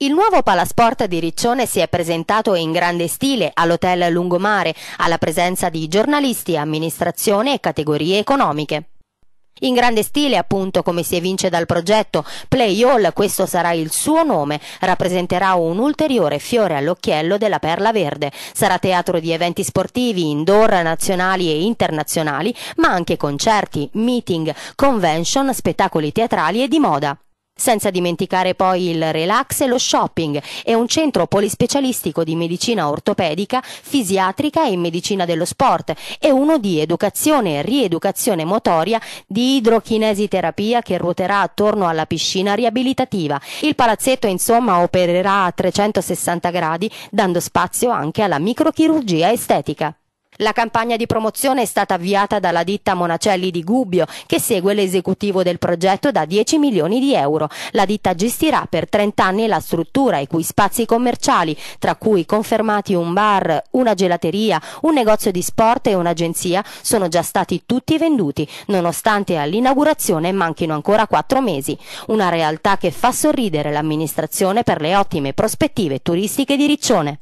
Il nuovo palasport di Riccione si è presentato in grande stile all'Hotel Lungomare, alla presenza di giornalisti, amministrazione e categorie economiche. In grande stile, appunto, come si evince dal progetto Play All, questo sarà il suo nome, rappresenterà un ulteriore fiore all'occhiello della Perla Verde. Sarà teatro di eventi sportivi, indoor, nazionali e internazionali, ma anche concerti, meeting, convention, spettacoli teatrali e di moda. Senza dimenticare poi il relax e lo shopping e un centro polispecialistico di medicina ortopedica, fisiatrica e medicina dello sport e uno di educazione e rieducazione motoria di idrochinesiterapia che ruoterà attorno alla piscina riabilitativa. Il palazzetto insomma opererà a 360 gradi dando spazio anche alla microchirurgia estetica. La campagna di promozione è stata avviata dalla ditta Monacelli di Gubbio, che segue l'esecutivo del progetto da 10 milioni di euro. La ditta gestirà per 30 anni la struttura, i cui spazi commerciali, tra cui confermati un bar, una gelateria, un negozio di sport e un'agenzia, sono già stati tutti venduti, nonostante all'inaugurazione manchino ancora 4 mesi. Una realtà che fa sorridere l'amministrazione per le ottime prospettive turistiche di Riccione.